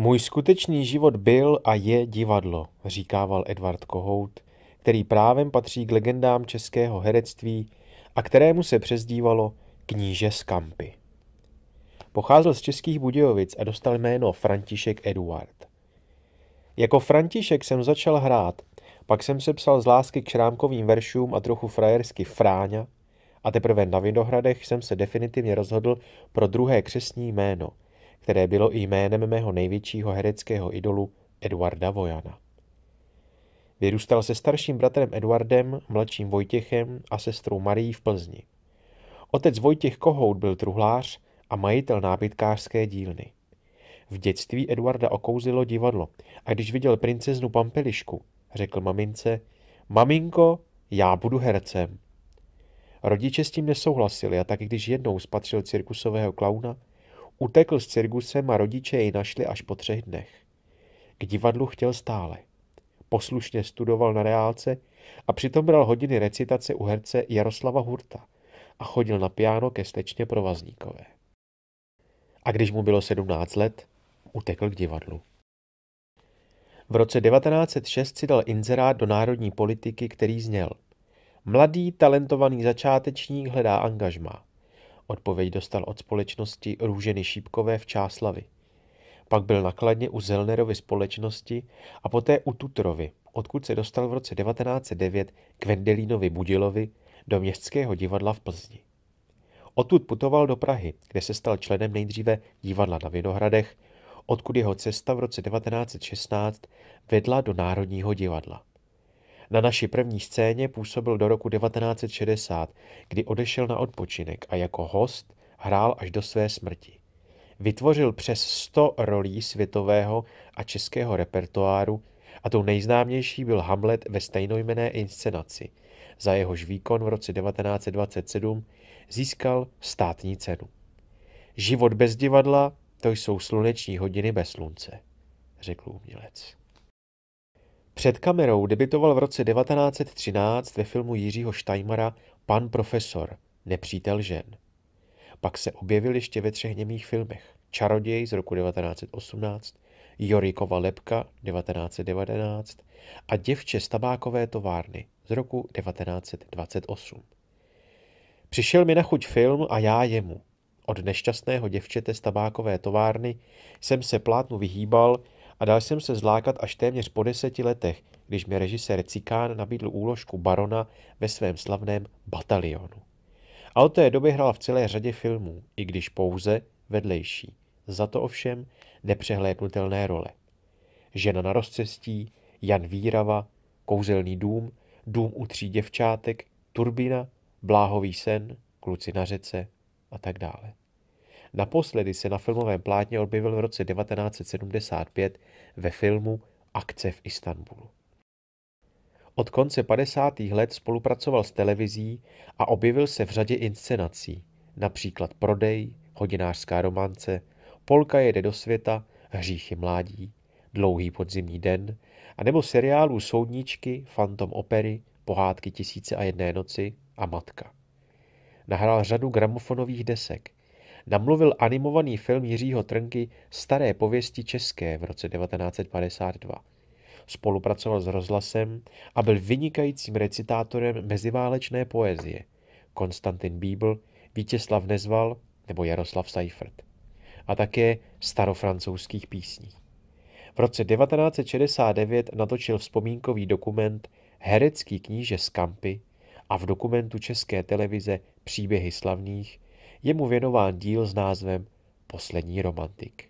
Můj skutečný život byl a je divadlo, říkával Edvard Kohout, který právem patří k legendám českého herectví a kterému se přezdívalo kníže z kampy. Pocházel z českých Budějovic a dostal jméno František Eduard. Jako František jsem začal hrát, pak jsem se psal z lásky k šrámkovým veršům a trochu frajersky Fráňa a teprve na Vinohradech jsem se definitivně rozhodl pro druhé křesní jméno – které bylo i jménem mého největšího hereckého idolu Eduarda Vojana. Vyrůstal se starším bratrem Eduardem, mladším Vojtěchem a sestrou Marií v Plzni. Otec Vojtěch Kohout byl truhlář a majitel nábytkářské dílny. V dětství Eduarda okouzilo divadlo a když viděl princeznu Pampelišku, řekl mamince, maminko, já budu hercem. Rodiče s tím nesouhlasili a tak, když jednou spatřil cirkusového klauna, Utekl s cirkusem a rodiče jej našli až po třech dnech. K divadlu chtěl stále. Poslušně studoval na reálce a přitom bral hodiny recitace u herce Jaroslava Hurta a chodil na piano ke stečně provazníkové. A když mu bylo 17 let, utekl k divadlu. V roce 1906 si dal inzerát do národní politiky, který zněl Mladý, talentovaný začátečník hledá angažmá. Odpověď dostal od společnosti Růženy Šípkové v Čáslavi. Pak byl nakladně u Zelnerovy společnosti a poté u Tutrovy, odkud se dostal v roce 1909 k Vendelínovi Budilovi do Městského divadla v Plzni. Odtud putoval do Prahy, kde se stal členem nejdříve divadla na Vinohradech, odkud jeho cesta v roce 1916 vedla do Národního divadla. Na naší první scéně působil do roku 1960, kdy odešel na odpočinek a jako host hrál až do své smrti. Vytvořil přes 100 rolí světového a českého repertoáru a tou nejznámější byl Hamlet ve stejnojmené inscenaci. Za jehož výkon v roce 1927 získal státní cenu. Život bez divadla, to jsou sluneční hodiny bez slunce, řekl umělec. Před kamerou debitoval v roce 1913 ve filmu Jiřího Štajmara Pan profesor, nepřítel žen. Pak se objevil ještě ve třech němých filmech. Čaroděj z roku 1918, Jorikova lepka 1919 a Děvče z tabákové továrny z roku 1928. Přišel mi na chuť film a já jemu. Od nešťastného děvčete z tabákové továrny jsem se plátnu vyhýbal, a dal jsem se zlákat až téměř po deseti letech, když mi režisér Cikán nabídl úložku barona ve svém slavném batalionu. A od té doby hrál v celé řadě filmů, i když pouze vedlejší. Za to ovšem nepřehlédnutelné role. Žena na rozcestí, Jan Výrava, Kouzelný dům, Dům u tří děvčátek, Turbina, Bláhový sen, Kluci na řece a tak dále. Naposledy se na filmovém plátně objevil v roce 1975 ve filmu Akce v Istanbulu. Od konce 50. let spolupracoval s televizí a objevil se v řadě inscenací, například Prodej, Hodinářská romance, Polka jede do světa, Hříchy mládí, Dlouhý podzimní den, a nebo seriálů Soudníčky, Fantom opery, Pohádky tisíce a jedné noci a Matka. Nahrál řadu gramofonových desek – namluvil animovaný film Jiřího Trnky Staré pověsti české v roce 1952. Spolupracoval s rozhlasem a byl vynikajícím recitátorem meziválečné poezie. Konstantin Bíbl, Vítězslav Nezval nebo Jaroslav Seifert. A také starofrancouzských písní. V roce 1969 natočil vzpomínkový dokument Herecký kníže z Kampy a v dokumentu České televize Příběhy slavných je mu věnován díl s názvem Poslední romantik.